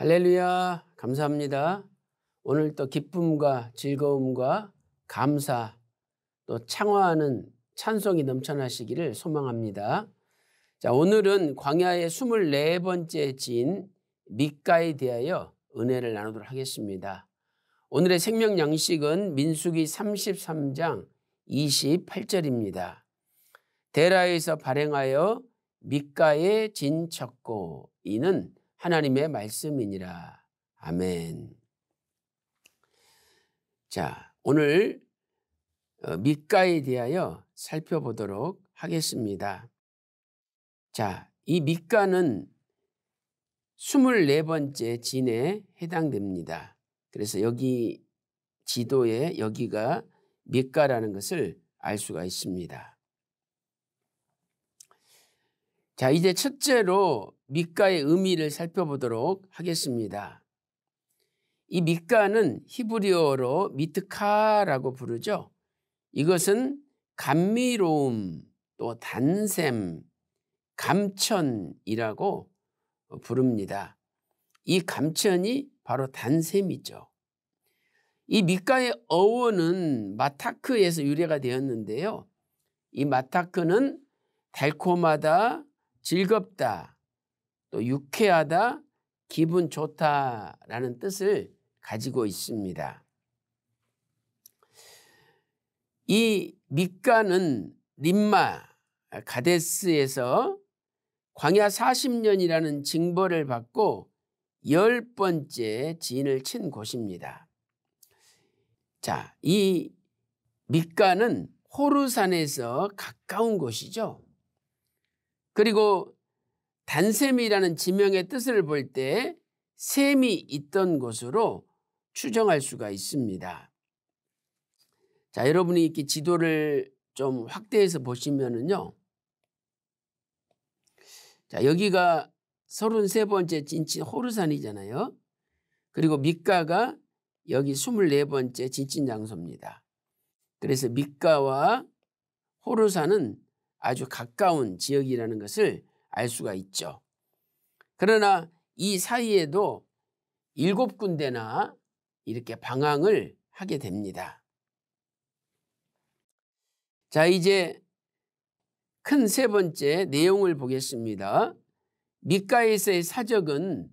할렐루야, 감사합니다. 오늘 또 기쁨과 즐거움과 감사, 또 창화하는 찬송이 넘쳐나시기를 소망합니다. 자, 오늘은 광야의 24번째 지 미가에 대하여 은혜를 나누도록 하겠습니다. 오늘의 생명 양식은 민수기 33장 28절입니다. 데라에서 발행하여 미가에 진척고 이는 하나님의 말씀이니라. 아멘. 자, 오늘 어, 밑가에 대하여 살펴보도록 하겠습니다. 자, 이 밑가는 24번째 진에 해당됩니다. 그래서 여기 지도에 여기가 밑가라는 것을 알 수가 있습니다. 자, 이제 첫째로 미가의 의미를 살펴보도록 하겠습니다. 이 밑가는 히브리어로 미트카라고 부르죠. 이것은 감미로움 또 단샘, 감천이라고 부릅니다. 이 감천이 바로 단샘이죠. 이 밑가의 어원은 마타크에서 유래가 되었는데요. 이 마타크는 달콤하다, 즐겁다, 또 유쾌하다, 기분 좋다라는 뜻을 가지고 있습니다. 이 밑간은 림마 가데스에서 광야 40년이라는 징벌을 받고 열 번째 진을 친 곳입니다. 자, 이 밑간은 호루산에서 가까운 곳이죠. 그리고 단샘이라는 지명의 뜻을 볼 때샘이 있던 곳으로 추정할 수가 있습니다. 자, 여러분이 이렇게 지도를 좀 확대해서 보시면은요. 자, 여기가 33번째 진친 호르산이잖아요. 그리고 밑가가 여기 24번째 진친 장소입니다. 그래서 밑가와 호르산은 아주 가까운 지역이라는 것을 알 수가 있죠. 그러나 이 사이에도 일곱 군데나 이렇게 방황을 하게 됩니다. 자, 이제 큰 세 번째 내용을 보겠습니다. 미카에서의 사적은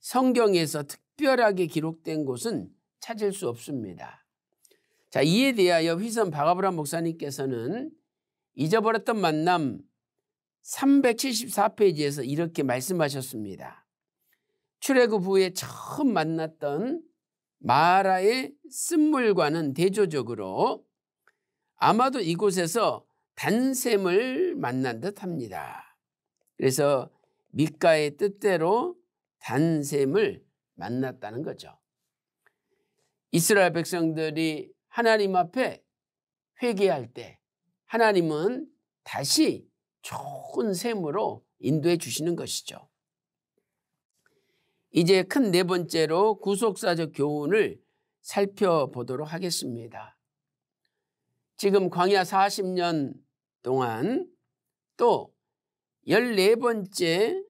성경에서 특별하게 기록된 곳은 찾을 수 없습니다. 자, 이에 대하여 휘선 바가브라 목사님께서는 잊어버렸던 만남 374페이지에서 이렇게 말씀하셨습니다. 출애굽 후에 처음 만났던 마라의 쓴물과는 대조적으로 아마도 이곳에서 단샘을 만난 듯합니다. 그래서 미가의 뜻대로 단샘을 만났다는 거죠. 이스라엘 백성들이 하나님 앞에 회개할 때 하나님은 다시 좋은 샘으로 인도해 주시는 것이죠. 이제 큰 네 번째로 구속사적 교훈을 살펴보도록 하겠습니다. 지금 광야 40년 동안 또 14번째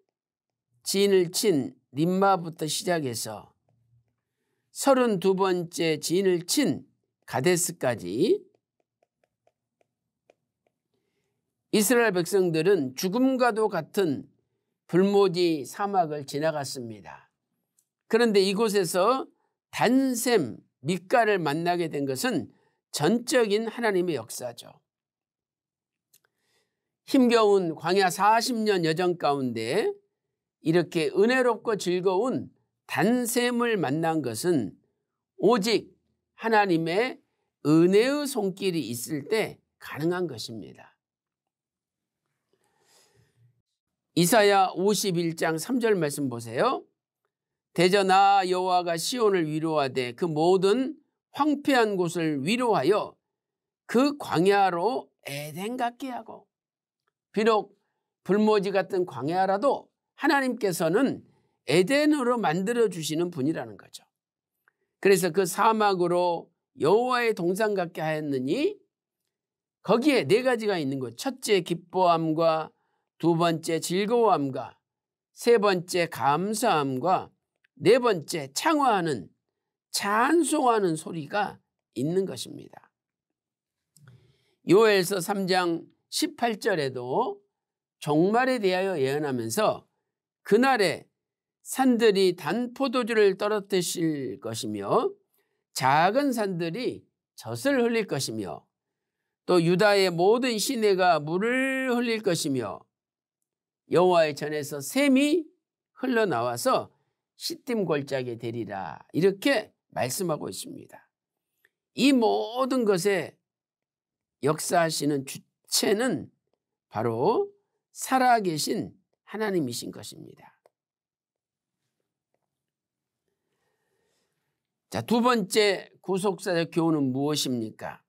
진을 친 림마부터 시작해서 32번째 진을 친 가데스까지 이스라엘 백성들은 죽음과도 같은 불모지 사막을 지나갔습니다. 그런데 이곳에서 단샘 밑가를 만나게 된 것은 전적인 하나님의 역사죠. 힘겨운 광야 40년 여정 가운데 이렇게 은혜롭고 즐거운 단샘을 만난 것은 오직 하나님의 은혜의 손길이 있을 때 가능한 것입니다. 이사야 51장 3절 말씀 보세요. 대전아 여호와가 시온을 위로하되 그 모든 황폐한 곳을 위로하여 그 광야로 에덴 같게 하고 비록 불모지 같은 광야라도 하나님께서는 에덴으로 만들어 주시는 분이라는 거죠. 그래서 그 사막으로 여호와의 동상 같게 하였느니 거기에 네 가지가 있는 것. 첫째 기뻐함과 두 번째 즐거움과세 번째 감사함과 네 번째 창화하는 찬송하는 소리가 있는 것입니다. 요엘서 3장 18절에도 종말에 대하여 예언하면서 그날에 산들이 단포도주를 떨어뜨실 것이며 작은 산들이 젖을 흘릴 것이며 또 유다의 모든 시내가 물을 흘릴 것이며 여호와의 전에서 샘이 흘러나와서 시딤 골짜기에 되리라 이렇게 말씀하고 있습니다. 이 모든 것에 역사하시는 주체는 바로 살아계신 하나님이신 것입니다. 자, 두 번째 구속사적 교훈은 무엇입니까?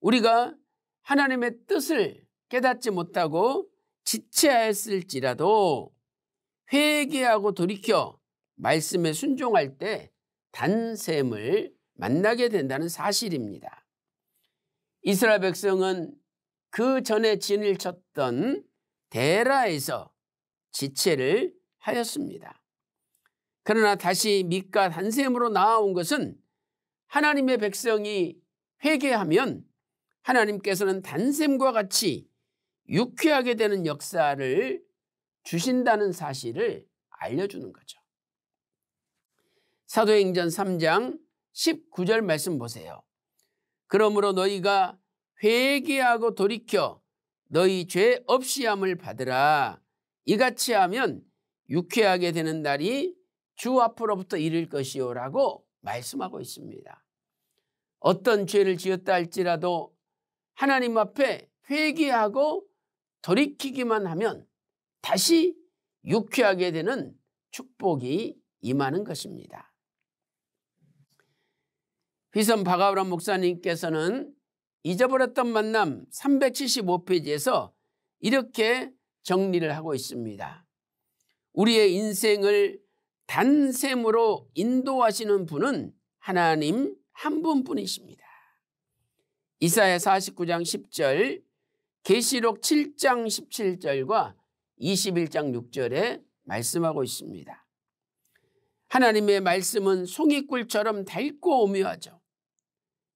우리가 하나님의 뜻을 깨닫지 못하고 지체하였을지라도 회개하고 돌이켜 말씀에 순종할 때 단샘을 만나게 된다는 사실입니다. 이스라엘 백성은 그 전에 진을 쳤던 데라에서 지체를 하였습니다. 그러나 다시 밑과 단샘으로 나아온 것은 하나님의 백성이 회개하면 하나님께서는 단샘과 같이 유쾌하게 되는 역사를 주신다는 사실을 알려주는 거죠. 사도행전 3장 19절 말씀 보세요. 그러므로 너희가 회개하고 돌이켜 너희 죄 없이함을 받으라. 이같이 하면 유쾌하게 되는 날이 주 앞으로부터 이를 것이요라고 말씀하고 있습니다. 어떤 죄를 지었다 할지라도 하나님 앞에 회개하고 돌이키기만 하면 다시 유쾌하게 되는 축복이 임하는 것입니다. 휘선 바가브람 목사님께서는 잊어버렸던 만남 375페이지에서 이렇게 정리를 하고 있습니다. 우리의 인생을 단샘으로 인도하시는 분은 하나님 한 분뿐이십니다. 이사야 49장 10절 계시록 7장 17절과 21장 6절에 말씀하고 있습니다. 하나님의 말씀은 송이꿀처럼 달고 오묘하죠.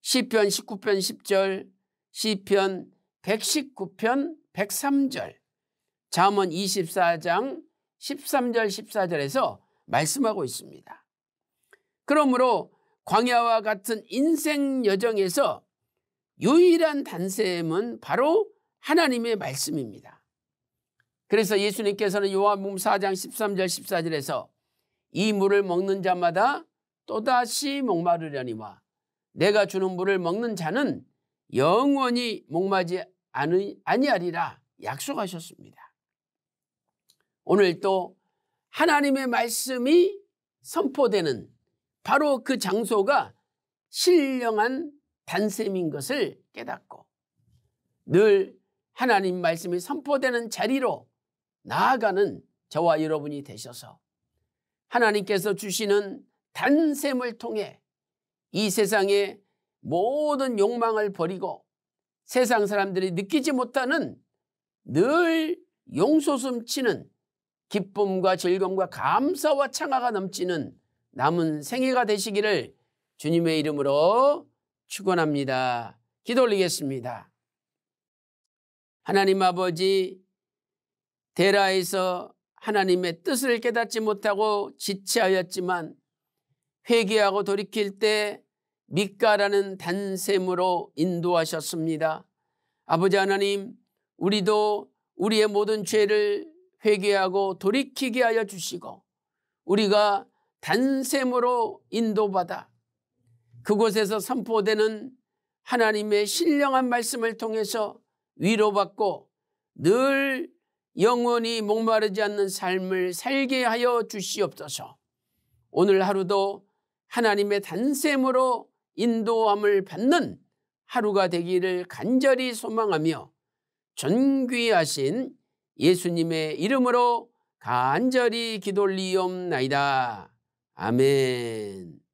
시편 19편 10절, 시편 119편 103절, 잠언 24장 13절 14절에서 말씀하고 있습니다. 그러므로 광야와 같은 인생 여정에서 유일한 단세임은 바로 하나님의 말씀입니다. 그래서 예수님께서는 요한복음 4장 13절 14절에서 이 물을 먹는 자마다 또다시 목마르려니와 내가 주는 물을 먹는 자는 영원히 목마지 아니, 아니하리라 약속하셨습니다. 오늘 또 하나님의 말씀이 선포되는 바로 그 장소가 신령한 단샘인 것을 깨닫고 늘 하나님 말씀이 선포되는 자리로 나아가는 저와 여러분이 되셔서 하나님께서 주시는 단샘을 통해 이 세상의 모든 욕망을 버리고 세상 사람들이 느끼지 못하는 늘용솟음치는 기쁨과 즐거움과 감사와 창화가 넘치는 남은 생애가 되시기를 주님의 이름으로 축원합니다. 기도 올리겠습니다. 하나님 아버지 데라에서 하나님의 뜻을 깨닫지 못하고 지체하였지만 회개하고 돌이킬 때 미가라는 단샘으로 인도하셨습니다. 아버지 하나님 우리도 우리의 모든 죄를 회개하고 돌이키게 하여 주시고 우리가 단샘으로 인도받아 그곳에서 선포되는 하나님의 신령한 말씀을 통해서 위로받고 늘 영원히 목마르지 않는 삶을 살게 하여 주시옵소서. 오늘 하루도 하나님의 단샘으로 인도함을 받는 하루가 되기를 간절히 소망하며 존귀하신 예수님의 이름으로 간절히 기돌리옵나이다. 아멘.